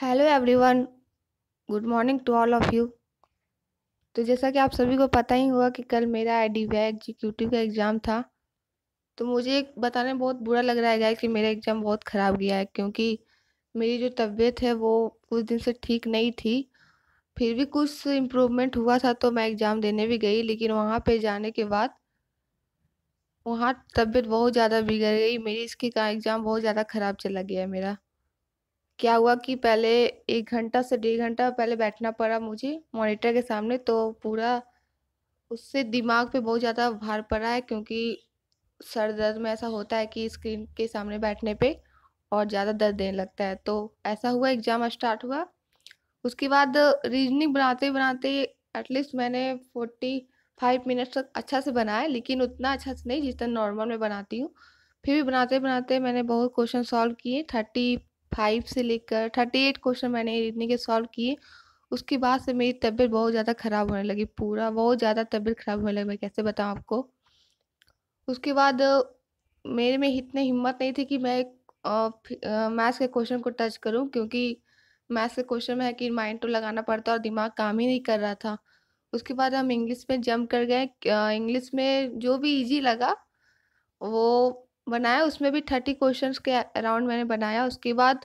hello everyone good morning to all of you तो जैसा कि आप सभी को पता ही होगा कि कल मेरा आई डी एग्जीक्यूटिव का एग्ज़ाम था तो मुझे बताने में बहुत बुरा लग रहा है गाइस कि मेरा एग्ज़ाम बहुत ख़राब गया है क्योंकि मेरी जो तबीयत है वो कुछ दिन से ठीक नहीं थी फिर भी कुछ इम्प्रूवमेंट हुआ था तो मैं एग्ज़ाम देने भी गई लेकिन वहाँ पर जाने के बाद वहाँ तबीयत बहुत ज़्यादा बिगड़ गई मेरी इसके का एग्ज़ाम बहुत ज़्यादा ख़राब चला गया मेरा क्या हुआ कि पहले एक घंटा से डेढ़ घंटा पहले बैठना पड़ा मुझे मॉनिटर के सामने तो पूरा उससे दिमाग पे बहुत ज़्यादा भार पड़ा है क्योंकि सर दर्द में ऐसा होता है कि स्क्रीन के सामने बैठने पे और ज़्यादा दर्द देने लगता है तो ऐसा हुआ एग्ज़ाम स्टार्ट हुआ उसके बाद रीजनिंग बनाते बनाते एटलीस्ट मैंने फोर्टी फाइव मिनट्स तक अच्छा से बनाया लेकिन उतना अच्छा से नहीं जितना नॉर्मल में बनाती हूँ फिर भी बनाते बनाते मैंने बहुत क्वेश्चन सॉल्व किए थर्टी फाइव से लेकर थर्टी एट क्वेश्चन मैंने इतने के सॉल्व किए उसके बाद से मेरी तबीयत बहुत ज़्यादा ख़राब होने लगी पूरा बहुत ज़्यादा तबीयत ख़राब होने लगी मैं कैसे बताऊँ आपको उसके बाद मेरे में इतने हिम्मत नहीं थी कि मैं मैथ्स के क्वेश्चन को टच करूँ क्योंकि मैथ्स के क्वेश्चन में है कि माइंड तो लगाना पड़ता और दिमाग काम ही नहीं कर रहा था उसके बाद हम इंग्लिश में जंप कर गए इंग्लिश में जो भी इजी लगा वो बनाया उसमें भी थर्टी क्वेश्चन के अराउंड मैंने बनाया उसके बाद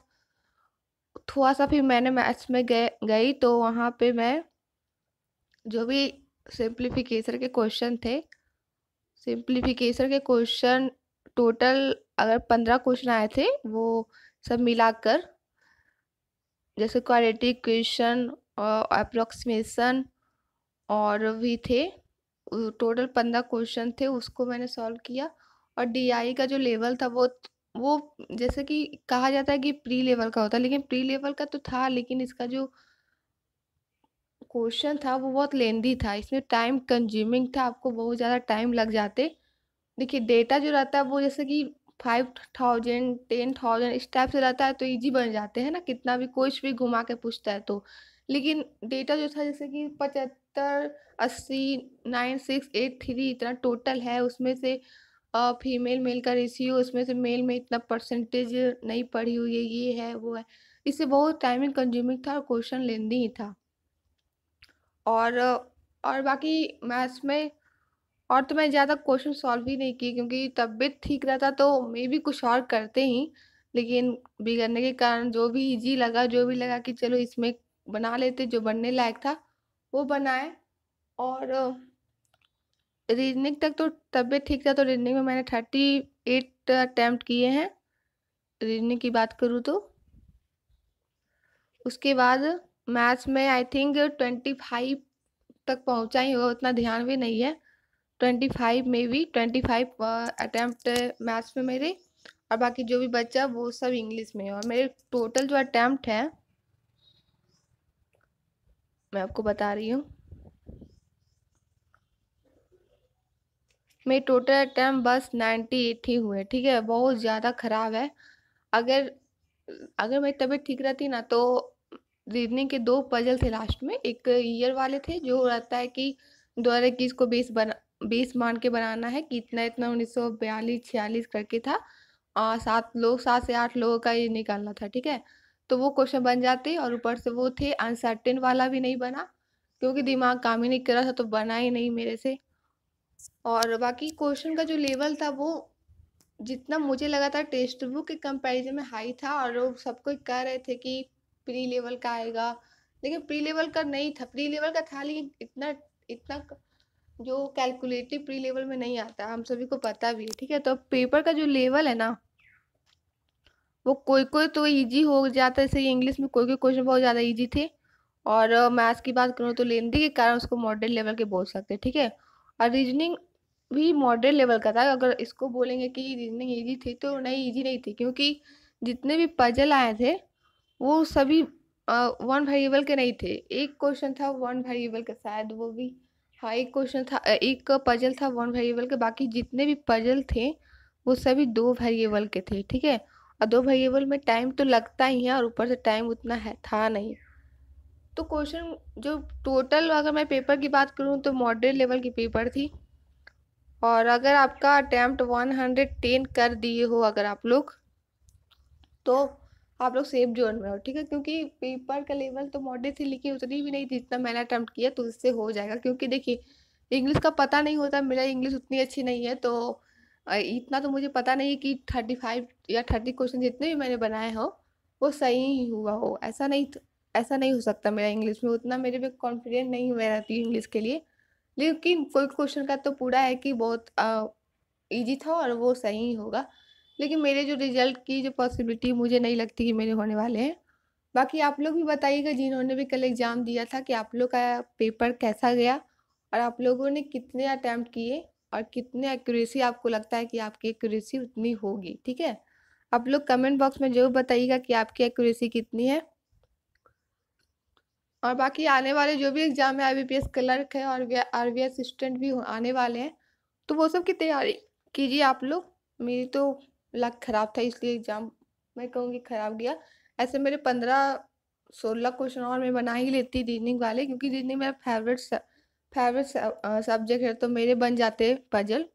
थोड़ा सा फिर मैंने मैथ्स में गए गई तो वहाँ पे मैं जो भी सिंप्लीफिकेशन के क्वेश्चन थे सिंप्लीफिकेशन के क्वेश्चन टोटल अगर पंद्रह क्वेश्चन आए थे वो सब मिलाकर जैसे क्वालिटी क्वेश्चन और अप्रोक्सीमेशन और भी थे टोटल पंद्रह क्वेश्चन थे उसको मैंने सॉल्व किया और डीआई का जो लेवल था वो वो जैसे कि कहा जाता है कि प्री लेवल का होता है लेकिन प्री लेवल का तो था लेकिन इसका जो क्वेश्चन था वो बहुत लेंदी था इसमें टाइम कंज्यूमिंग था आपको बहुत ज़्यादा टाइम लग जाते देखिए डेटा जो रहता है वो जैसे कि फाइव थाउजेंड टेन थाउजेंड इस टाइप से रहता है तो इजी बन जाते हैं ना कितना भी कोई भी घुमा के पूछता है तो लेकिन डेटा जो था जैसे कि पचहत्तर अस्सी नाइन सिक्स एट थ्री इतना टोटल है उसमें से फीमेल मेल का रेशियो उसमें से मेल में इतना परसेंटेज नहीं पड़ी हुई है ये है वो है इससे बहुत टाइमिंग कंज्यूमिंग था और क्वेश्चन लेंदी ही था और और बाकी मैथ्स में और तो मैं ज़्यादा क्वेश्चन सॉल्व ही नहीं की क्योंकि तबीयत ठीक रहता तो मे भी कुछ और करते ही लेकिन बिगड़ने के कारण जो भी इजी लगा जो भी लगा कि चलो इसमें बना लेते जो बनने लायक था वो बनाए और रीजनिंग तक तो तबीयत ठीक था तो रीजनिंग में मैंने थर्टी एट अटैम्प्ट किए हैं रीजनिंग की बात करूँ तो उसके बाद मैथ्स में आई थिंक ट्वेंटी फाइव तक पहुँचा ही होगा उतना ध्यान भी नहीं है ट्वेंटी फाइव में भी ट्वेंटी फाइव अटैम्प्ट मैथ्स में मेरे और बाकी जो भी बच्चा वो सब इंग्लिश में है और मेरे टोटल जो अटैम्प्ट हैं मैं आपको बता रही हूँ मेरी टोटल अटैम्प बस नाइन्टी एट ही हुए ठीक है बहुत ज़्यादा ख़राब है अगर अगर मेरी तबीयत ठीक रहती ना तो रीजनिंग के दो पजल थे लास्ट में एक ईयर वाले थे जो रहता है कि दो हज़ार इक्कीस को बीस बना बीस मान के बनाना है कि इतना इतना उन्नीस सौ बयालीस छियालीस करके था और सात लोग सात से आठ लोगों का ये निकालना था ठीक है तो वो क्वेश्चन बन जाते और ऊपर से वो थे अनसर्टेन वाला भी नहीं बना क्योंकि दिमाग काम ही नहीं कर रहा था तो बना ही नहीं मेरे से और बाकी क्वेश्चन का जो लेवल था वो जितना मुझे लगा था टेक्स्ट बुक के कंपैरिजन में हाई था और वो सबको कह रहे थे कि प्री लेवल का आएगा लेकिन प्री लेवल का नहीं था प्री लेवल का था लेकिन इतना इतना जो कैलकुलेटिव प्री लेवल में नहीं आता हम सभी को पता भी है ठीक है तो पेपर का जो लेवल है ना वो कोई कोई तो इजी हो जाता है जैसे इंग्लिश में कोई कोई क्वेश्चन बहुत ज़्यादा इजी थे और मैथ्स की बात करूँ तो लेंदी के कारण उसको मॉडल लेवल के बोल सकते ठीक है और रीजनिंग भी मॉडरेट लेवल का था अगर इसको बोलेंगे कि रीजनिंग ईजी थी तो नहीं ईजी नहीं थी क्योंकि जितने भी पजल आए थे वो सभी वन वेरिएबल के नहीं थे एक क्वेश्चन था वन वेरिएबल का शायद वो भी हाँ एक क्वेश्चन था एक पजल था वन वेरिएबल के बाकी जितने भी पजल थे वो सभी दो वेरिएबल के थे ठीक है और दो वेरिएबल में टाइम तो लगता ही है और ऊपर से टाइम उतना है था नहीं तो क्वेश्चन जो टोटल अगर मैं पेपर की बात करूँ तो मॉडरेट लेवल की पेपर थी और अगर आपका अटैम्प्ट वन हंड्रेड टेन कर दिए हो अगर आप लोग तो आप लोग सेफ जोन में हो ठीक है क्योंकि पेपर का लेवल तो मॉडरेट थी लेकिन उतनी भी नहीं थी जितना मैंने अटैम्प्ट किया तो उससे हो जाएगा क्योंकि देखिए इंग्लिश का पता नहीं होता मेरा इंग्लिश उतनी अच्छी नहीं है तो इतना तो मुझे पता नहीं है कि थर्टी फाइव या थर्टी क्वेश्चन जितने भी मैंने बनाए हो वो सही ही हुआ हो ऐसा नहीं ऐसा नहीं हो सकता मेरा इंग्लिश में उतना मेरे में कॉन्फिडेंट नहीं मैं रहती हूँ इंग्लिश के लिए लेकिन कोई क्वेश्चन का तो पूरा है कि बहुत ईजी था और वो सही होगा लेकिन मेरे जो रिजल्ट की जो पॉसिबिलिटी मुझे नहीं लगती कि मेरे होने वाले हैं बाकी आप लोग भी बताइएगा जिन्होंने भी कल एग्ज़ाम दिया था कि आप लोग का पेपर कैसा गया और आप लोगों ने कितने अटैम्प्ट किए और कितने एक्यूरेसी आपको लगता है कि आपकी एक्यूरेसी उतनी होगी ठीक है आप लोग कमेंट बॉक्स में जरूर बताइएगा कि आपकी एक्यूरेसी कितनी है और बाकी आने वाले जो भी एग्ज़ाम है आई क्लर्क है और आर वी असिस्टेंट भी आने वाले हैं तो वो सब की तैयारी कीजिए आप लोग मेरी तो लक ख़राब था इसलिए एग्ज़ाम मैं कहूँगी ख़राब गया ऐसे मेरे पंद्रह सोलह क्वेश्चन और मैं बना ही लेती रीजनिंग वाले क्योंकि रीजनिंग मेरा फेवरेट फेवरेट सब्जेक्ट है तो मेरे बन जाते पजल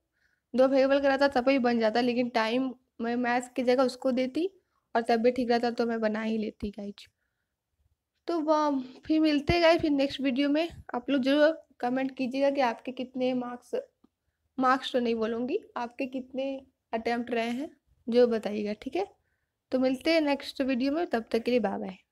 दो फेवल कराता तब ही बन जाता लेकिन टाइम मैं मैथ्स की जगह उसको देती और तब भी ठीक रहता तो मैं बना ही लेती गाइज तो फिर मिलते गए फिर नेक्स्ट वीडियो में आप लोग जरूर कमेंट कीजिएगा कि आपके कितने मार्क्स मार्क्स तो नहीं बोलूँगी आपके कितने अटैम्प्ट रहे हैं जो बताइएगा ठीक है तो मिलते हैं नेक्स्ट वीडियो में तब तक के लिए बाय बाय